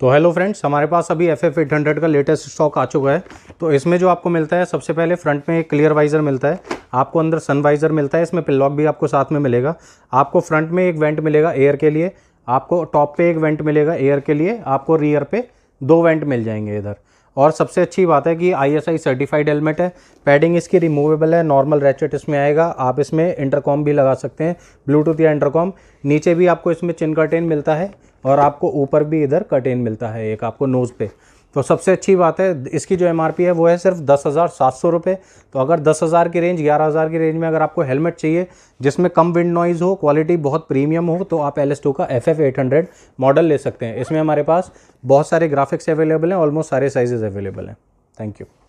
तो hello friends हमारे पास अभी एफ एफ एट हंड्रेड का लेटेस्ट स्टॉक आ चुका है तो इसमें जो आपको मिलता है सबसे पहले फ्रंट में एक क्लियर वाइज़र मिलता है आपको अंदर सन वाइज़र मिलता है इसमें पिल्लॉक भी आपको साथ में मिलेगा आपको फ्रंट में एक वेंट मिलेगा एयर के लिए आपको टॉप पे एक वेंट मिलेगा एयर के लिए आपको रियर पे दो वेंट मिल जाएंगे इधर और सबसे अच्छी बात है कि आईएसआई सर्टिफाइड हेलमेट है पैडिंग इसकी रिमूवेबल है नॉर्मल रेचेट इसमें आएगा आप इसमें इंटरकॉम भी लगा सकते हैं ब्लूटूथ या इंटरकॉम नीचे भी आपको इसमें चिन कर्टेन मिलता है और आपको ऊपर भी इधर कर्टेन मिलता है एक आपको नोज़ पे तो सबसे अच्छी बात है इसकी जो एम है वो है सिर्फ दस हज़ार सात सौ रुपये तो अगर दस हज़ार की रेंज ग्यारह हज़ार की रेंज में अगर आपको हेलमेट चाहिए जिसमें कम विंड नॉइज़ हो क्वालिटी बहुत प्रीमियम हो तो आप एल का F F eight hundred model ले सकते हैं इसमें हमारे पास बहुत सारे ग्राफिक्स अवेलेबल हैं ऑलमोस्ट सारे साइजेज़ अवेलेबल हैं थैंक यू